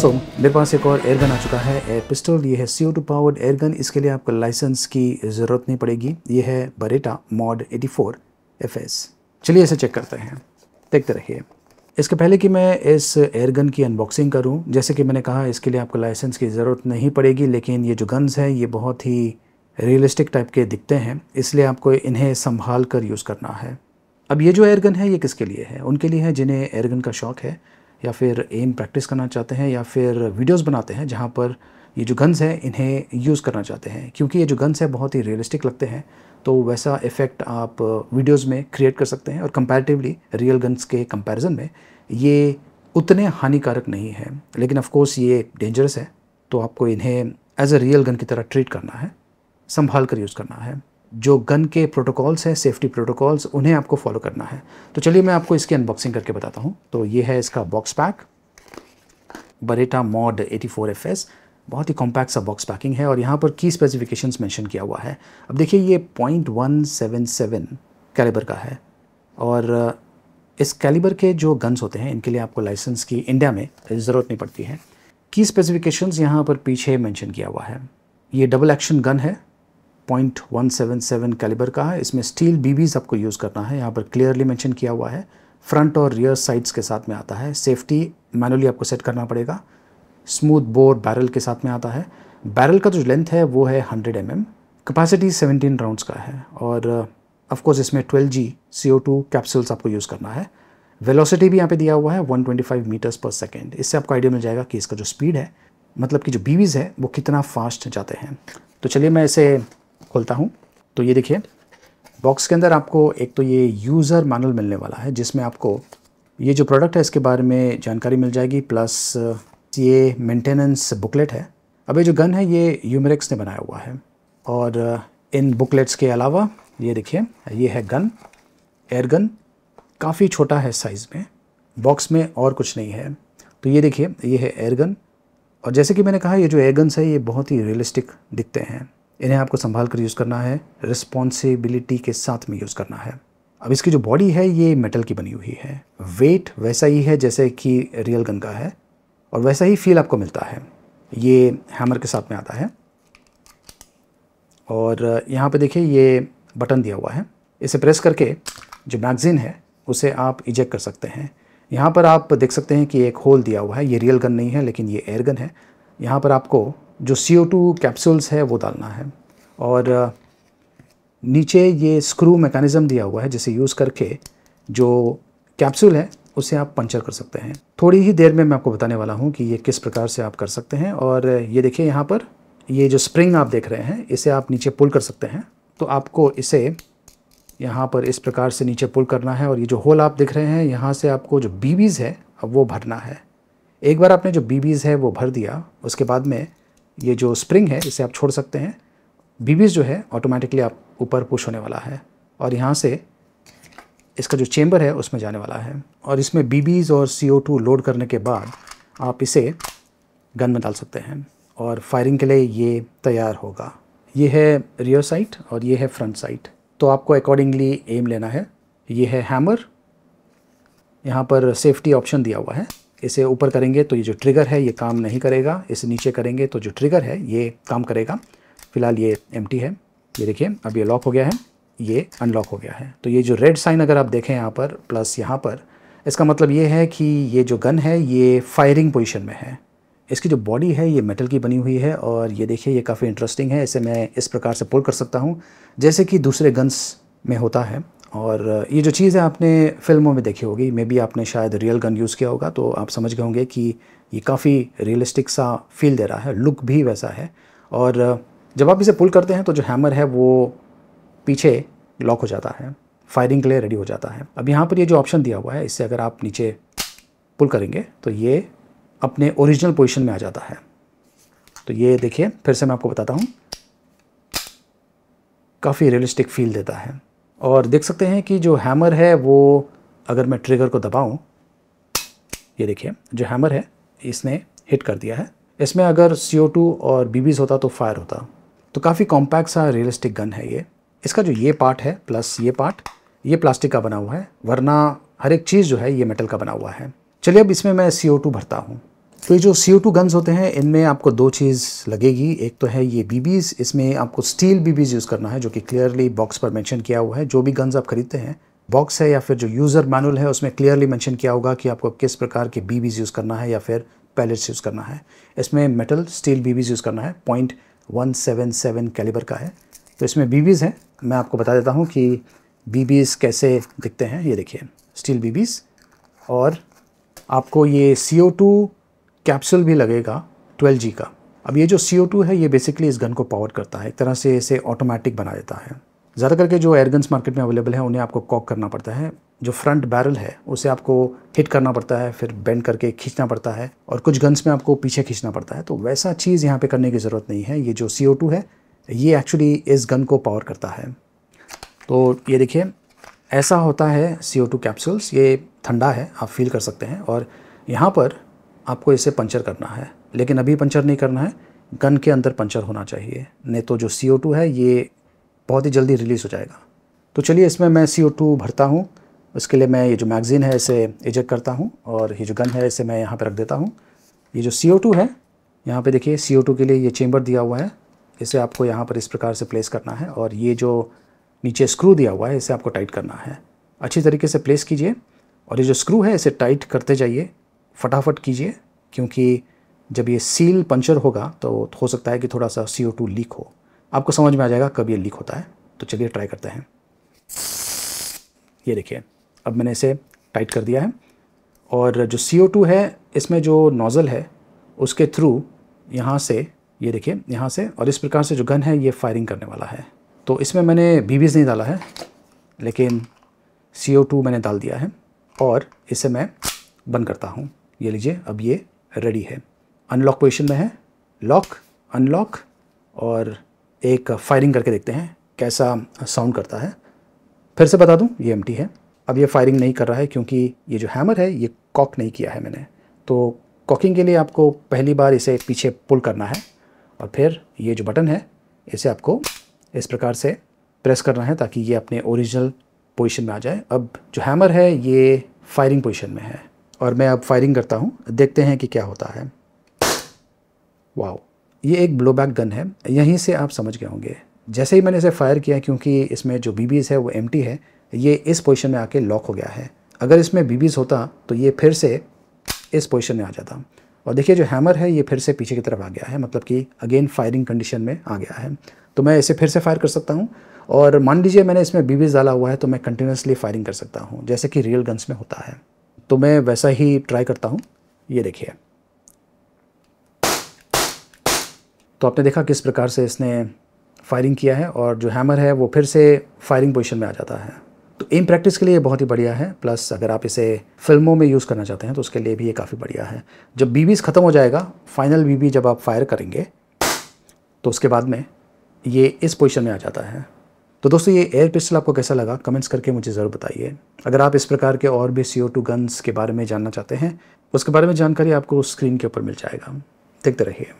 दोस्तों मेरे पास एक और एयरगन आ चुका है एयर पिस्टल ये है सी टू पावर्ड एयरगन इसके लिए आपको लाइसेंस की ज़रूरत नहीं पड़ेगी ये है बरेटा मॉड 84 एफएस चलिए इसे चेक करते हैं देखते रहिए इसके पहले कि मैं इस एयरगन की अनबॉक्सिंग करूं जैसे कि मैंने कहा इसके लिए आपको लाइसेंस की ज़रूरत नहीं पड़ेगी लेकिन ये जो गन्स हैं ये बहुत ही रियलिस्टिक टाइप के दिखते हैं इसलिए आपको इन्हें संभाल कर यूज़ करना है अब ये जो एयरगन है ये किसके लिए है उनके लिए है जिन्हें एयरगन का शौक़ है या फिर एम प्रैक्टिस करना चाहते हैं या फिर वीडियोस बनाते हैं जहाँ पर ये जो गन्स हैं इन्हें यूज़ करना चाहते हैं क्योंकि ये जो गन्स हैं बहुत ही रियलिस्टिक लगते हैं तो वैसा इफ़ेक्ट आप वीडियोस में क्रिएट कर सकते हैं और कंपैरेटिवली रियल गन्स के कंपैरिजन में ये उतने हानिकारक नहीं है लेकिन ऑफकोर्स ये डेंजरस है तो आपको इन्हें एज अ रियल गन की तरह ट्रीट करना है संभाल कर यूज़ करना है जो गन के प्रोटोकॉल्स हैं सेफ्टी प्रोटोकॉल्स उन्हें आपको फॉलो करना है तो चलिए मैं आपको इसकी अनबॉक्सिंग करके बताता हूँ तो ये है इसका box pack Beretta mod four F S बहुत ही कॉम्पैक्ट सा बॉक्स पैकिंग है और यहाँ पर की स्पेसिफिकेशंस मेंशन किया हुआ है अब देखिए ये point one seven seven calibre का है और uh, इस कैलिबर के जो गन्स होते हैं इनके लिए आपको लाइसेंस की इंडिया में ज़रूरत नहीं पड़ती है की स्पेसिफिकेशंस यहाँ पर पीछे मेंशन किया हुआ है ये डबल एक्शन गन है .177 कैलिबर का है इसमें स्टील बीबीज आपको यूज़ करना है यहाँ पर क्लियरली मेंशन किया हुआ है फ्रंट और रियर साइड्स के साथ में आता है सेफ्टी मैनुअली आपको सेट करना पड़ेगा स्मूथ बोर बैरल के साथ में आता है बैरल का जो लेंथ है वो है 100 एम कैपेसिटी 17 राउंड्स का है और ऑफकोर्स uh, इसमें ट्वेल्व जी सी कैप्सूल्स आपको यूज़ करना है वेलोसिटी भी यहाँ पे दिया हुआ है 125 मीटर्स पर सेकेंड इससे आपको आइडिया मिल जाएगा कि इसका जो स्पीड है मतलब कि जो बीवीज़ है वो कितना फास्ट जाते हैं तो चलिए मैं इसे खोलता हूँ तो ये देखिए बॉक्स के अंदर आपको एक तो ये यूज़र मैनुअल मिलने वाला है जिसमें आपको ये जो प्रोडक्ट है इसके बारे में जानकारी मिल जाएगी प्लस uh, ये मेंटेनेंस बुकलेट है अब ये जो गन है ये यूमरिक्स ने बनाया हुआ है और uh, इन बुकलेट्स के अलावा ये देखिए ये है गन एयर गन काफ़ी छोटा है साइज़ में बॉक्स में और कुछ नहीं है तो ये देखिए ये है एयर गन और जैसे कि मैंने कहा ये जो एयर गन्स है ये बहुत ही रियलिस्टिक दिखते हैं इन्हें आपको संभाल कर यूज़ करना है रिस्पॉन्सिबिलिटी के साथ में यूज़ करना है अब इसकी जो बॉडी है ये मेटल की बनी हुई है वेट वैसा ही है जैसे कि रियल गन का है और वैसा ही फील आपको मिलता है ये हैमर के साथ में आता है और यहाँ पे देखिए ये बटन दिया हुआ है इसे प्रेस करके जो मैगज़ीन है उसे आप इजेक्ट कर सकते हैं यहाँ पर आप देख सकते हैं कि एक होल दिया हुआ है ये रियल गन नहीं है लेकिन ये एयर गन है यहाँ पर आपको जो सी ओ टू कैप्सूल्स है वो डालना है और नीचे ये स्क्रू मेकानिज़म दिया हुआ है जिसे यूज़ करके जो कैप्सूल है उसे आप पंचर कर सकते हैं थोड़ी ही देर में मैं आपको बताने वाला हूँ कि ये किस प्रकार से आप कर सकते हैं और ये देखिए यहाँ पर ये जो स्प्रिंग आप देख रहे हैं इसे आप नीचे पुल कर सकते हैं तो आपको इसे यहाँ पर इस प्रकार से नीचे पुल करना है और ये जो होल आप देख रहे हैं यहाँ से आपको जो बीबीज़ है अब वो भरना है एक बार आपने जो बीबीज़ है वो भर दिया उसके बाद में ये जो स्प्रिंग है इसे आप छोड़ सकते हैं बीबीज जो है ऑटोमेटिकली आप ऊपर पुश होने वाला है और यहाँ से इसका जो चेम्बर है उसमें जाने वाला है और इसमें बीबीज और सी लोड करने के बाद आप इसे गन में डाल सकते हैं और फायरिंग के लिए ये तैयार होगा ये है रियर साइट और ये है फ्रंट साइट तो आपको अकॉर्डिंगली एम लेना है ये है हैमर यहाँ पर सेफ्टी ऑप्शन दिया हुआ है इसे ऊपर करेंगे तो ये जो ट्रिगर है ये काम नहीं करेगा इसे नीचे करेंगे तो जो ट्रिगर है ये काम करेगा फिलहाल ये एम है ये देखिए अब ये लॉक हो गया है ये अनलॉक हो गया है तो ये जो रेड साइन अगर आप देखें यहाँ पर प्लस यहाँ पर इसका मतलब ये है कि ये जो गन है ये फायरिंग पोजिशन में है इसकी जो बॉडी है ये मेटल की बनी हुई है और ये देखिए ये काफ़ी इंटरेस्टिंग है इसे मैं इस प्रकार से पुल कर सकता हूँ जैसे कि दूसरे गन्स में होता है और ये जो चीज़ है आपने फिल्मों में देखी होगी मे बी आपने शायद रियल गन यूज़ किया होगा तो आप समझ गए होंगे कि ये काफ़ी रियलिस्टिक सा फील दे रहा है लुक भी वैसा है और जब आप इसे पुल करते हैं तो जो हैमर है वो पीछे लॉक हो जाता है फायरिंग के लिए रेडी हो जाता है अब यहाँ पर ये जो ऑप्शन दिया हुआ है इससे अगर आप नीचे पुल करेंगे तो ये अपने ओरिजिनल पोजिशन में आ जाता है तो ये देखिए फिर से मैं आपको बताता हूँ काफ़ी रियलिस्टिक फील देता है और देख सकते हैं कि जो हैमर है वो अगर मैं ट्रिगर को दबाऊँ ये देखिए जो हैमर है इसने हिट कर दिया है इसमें अगर CO2 और बीबीज होता तो फायर होता तो काफ़ी कॉम्पैक्ट सा रियलिस्टिक गन है ये इसका जो ये पार्ट है प्लस ये पार्ट ये प्लास्टिक का बना हुआ है वरना हर एक चीज़ जो है ये मेटल का बना हुआ है चलिए अब इसमें मैं CO2 भरता हूँ तो ये जो सी गन्स होते हैं इनमें आपको दो चीज़ लगेगी एक तो है ये बीबीज़ इसमें आपको स्टील बीबीज़ यूज़ करना है जो कि क्लियरली बॉक्स पर मेंशन किया हुआ है जो भी गन्स आप खरीदते हैं बॉक्स है या फिर जो यूज़र मैनुअल है उसमें क्लियरली मेंशन किया होगा कि आपको किस प्रकार के बीबीज़ यूज़ करना है या फिर पैलेट्स यूज़ करना है इसमें मेटल स्टील बीबीज़ यूज़ करना है point one seven seven calibre का है तो इसमें बीबीज़ हैं मैं आपको बता देता हूँ कि बीबीज़ कैसे दिखते हैं ये देखिए स्टील बीबीज़ और आपको ये सी ओ टू कैप्सूल भी लगेगा ट्वेल्व जी का अब ये जो CO2 है ये बेसिकली इस गन को पावर करता है एक तरह से इसे ऑटोमेटिक बना देता है ज़्यादा करके जो एयरगन्स मार्केट में अवेलेबल है उन्हें आपको कॉक करना पड़ता है जो फ्रंट बैरल है उसे आपको हिट करना पड़ता है फिर बेंड करके खींचना पड़ता है और कुछ गन्स में आपको पीछे खींचना पड़ता है तो वैसा चीज़ यहाँ पे करने की ज़रूरत नहीं है ये जो सी है ये एक्चुअली इस गन को पावर करता है तो ये देखिए ऐसा होता है सी ओ कैप्सूल्स ये ठंडा है आप फील कर सकते हैं और यहाँ पर आपको इसे पंचर करना है लेकिन अभी पंचर नहीं करना है गन के अंदर पंचर होना चाहिए नहीं तो जो सी है ये बहुत ही जल्दी रिलीज़ हो जाएगा तो चलिए इसमें मैं सी भरता हूँ उसके लिए मैं ये जो मैगज़ीन है इसे इजेक्ट करता हूँ और ये जो गन है इसे मैं यहाँ पर रख देता हूँ ये जो सी है यहाँ पे देखिए सी के लिए ये चेम्बर दिया हुआ है इसे आपको यहाँ पर इस प्रकार से प्लेस करना है और ये जो नीचे स्क्रू दिया हुआ है इसे आपको टाइट करना है अच्छी तरीके से प्लेस कीजिए और ये जो स्क्रू है इसे टाइट करते जाइए फटाफट कीजिए क्योंकि जब ये सील पंचर होगा तो हो सकता है कि थोड़ा सा सी लीक हो आपको समझ में आ जाएगा कब ये लीक होता है तो चलिए ट्राई करते हैं ये देखिए अब मैंने इसे टाइट कर दिया है और जो सी है इसमें जो नोज़ल है उसके थ्रू यहाँ से ये देखिए यहाँ से और इस प्रकार से जो गन है ये फायरिंग करने वाला है तो इसमें मैंने बीबीज नहीं डाला है लेकिन सी मैंने डाल दिया है और इसे मैं बंद करता हूँ ये लीजिए अब ये रेडी है अनलॉक पोजिशन में है लॉक अनलॉक और एक फायरिंग करके देखते हैं कैसा साउंड करता है फिर से बता दूं ये एम है अब ये फायरिंग नहीं कर रहा है क्योंकि ये जो हैमर है ये कॉक नहीं किया है मैंने तो कॉकिंग के लिए आपको पहली बार इसे पीछे पुल करना है और फिर ये जो बटन है इसे आपको इस प्रकार से प्रेस करना है ताकि ये अपने ओरिजिनल पोजिशन में आ जाए अब जो हैमर है ये फायरिंग पोजिशन में है और मैं अब फायरिंग करता हूँ देखते हैं कि क्या होता है वाओ ये एक ब्लोबैक गन है यहीं से आप समझ गए होंगे जैसे ही मैंने इसे फायर किया क्योंकि इसमें जो बीबीज़ है वो एम है ये इस पोजिशन में आके लॉक हो गया है अगर इसमें बीबीज़ होता तो ये फिर से इस पोजिशन में आ जाता और देखिए जो हैमर है ये फिर से पीछे की तरफ आ गया है मतलब कि अगेन फायरिंग कंडीशन में आ गया है तो मैं इसे फिर से फायर कर सकता हूँ और मान लीजिए मैंने इसमें बीबीज डाला हुआ है तो मैं कंटिन्यूसली फायरिंग कर सकता हूँ जैसे कि रियल गन्स में होता है तो मैं वैसा ही ट्राई करता हूँ ये देखिए तो आपने देखा किस प्रकार से इसने फायरिंग किया है और जो हैमर है वो फिर से फायरिंग पोजिशन में आ जाता है तो एम प्रैक्टिस के लिए बहुत ही बढ़िया है प्लस अगर आप इसे फिल्मों में यूज़ करना चाहते हैं तो उसके लिए भी ये काफ़ी बढ़िया है जब बीबीज ख़त्म हो जाएगा फाइनल बीबी जब आप फायर करेंगे तो उसके बाद में ये इस पोजिशन में आ जाता है तो दोस्तों ये एयर पिस्टल आपको कैसा लगा कमेंट्स करके मुझे ज़रूर बताइए अगर आप इस प्रकार के और भी सी गन्स के बारे में जानना चाहते हैं उसके बारे में जानकारी आपको स्क्रीन के ऊपर मिल जाएगा देखते रहिए